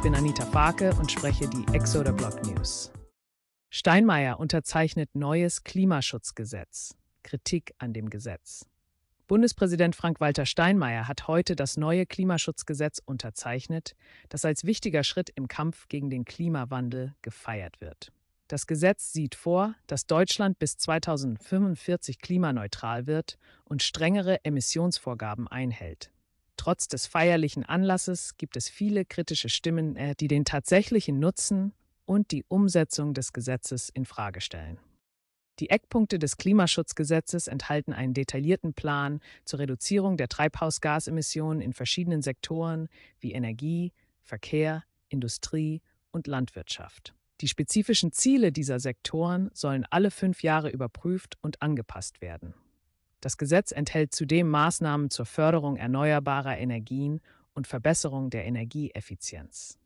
Ich bin Anita Farke und spreche die Exoder Block News. Steinmeier unterzeichnet neues Klimaschutzgesetz. Kritik an dem Gesetz. Bundespräsident Frank-Walter Steinmeier hat heute das neue Klimaschutzgesetz unterzeichnet, das als wichtiger Schritt im Kampf gegen den Klimawandel gefeiert wird. Das Gesetz sieht vor, dass Deutschland bis 2045 klimaneutral wird und strengere Emissionsvorgaben einhält. Trotz des feierlichen Anlasses gibt es viele kritische Stimmen, äh, die den tatsächlichen Nutzen und die Umsetzung des Gesetzes in Frage stellen. Die Eckpunkte des Klimaschutzgesetzes enthalten einen detaillierten Plan zur Reduzierung der Treibhausgasemissionen in verschiedenen Sektoren wie Energie, Verkehr, Industrie und Landwirtschaft. Die spezifischen Ziele dieser Sektoren sollen alle fünf Jahre überprüft und angepasst werden. Das Gesetz enthält zudem Maßnahmen zur Förderung erneuerbarer Energien und Verbesserung der Energieeffizienz.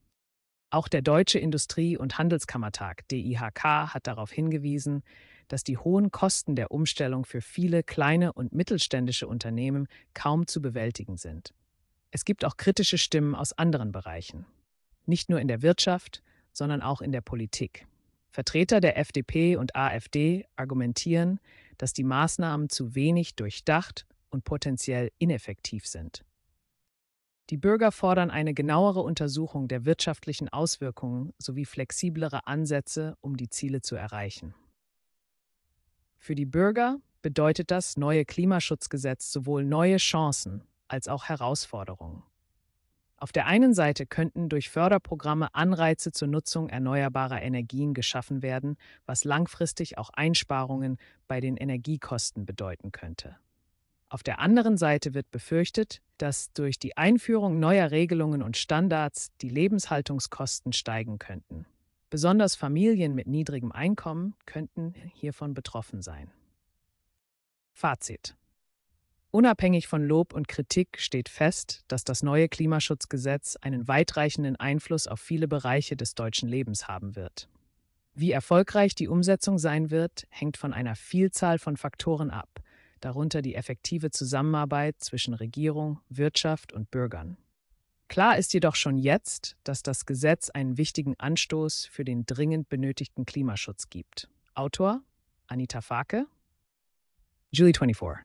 Auch der Deutsche Industrie- und Handelskammertag DIHK hat darauf hingewiesen, dass die hohen Kosten der Umstellung für viele kleine und mittelständische Unternehmen kaum zu bewältigen sind. Es gibt auch kritische Stimmen aus anderen Bereichen, nicht nur in der Wirtschaft, sondern auch in der Politik. Vertreter der FDP und AfD argumentieren, dass die Maßnahmen zu wenig durchdacht und potenziell ineffektiv sind. Die Bürger fordern eine genauere Untersuchung der wirtschaftlichen Auswirkungen sowie flexiblere Ansätze, um die Ziele zu erreichen. Für die Bürger bedeutet das neue Klimaschutzgesetz sowohl neue Chancen als auch Herausforderungen. Auf der einen Seite könnten durch Förderprogramme Anreize zur Nutzung erneuerbarer Energien geschaffen werden, was langfristig auch Einsparungen bei den Energiekosten bedeuten könnte. Auf der anderen Seite wird befürchtet, dass durch die Einführung neuer Regelungen und Standards die Lebenshaltungskosten steigen könnten. Besonders Familien mit niedrigem Einkommen könnten hiervon betroffen sein. Fazit Unabhängig von Lob und Kritik steht fest, dass das neue Klimaschutzgesetz einen weitreichenden Einfluss auf viele Bereiche des deutschen Lebens haben wird. Wie erfolgreich die Umsetzung sein wird, hängt von einer Vielzahl von Faktoren ab, darunter die effektive Zusammenarbeit zwischen Regierung, Wirtschaft und Bürgern. Klar ist jedoch schon jetzt, dass das Gesetz einen wichtigen Anstoß für den dringend benötigten Klimaschutz gibt. Autor Anita Fake, Julie 24.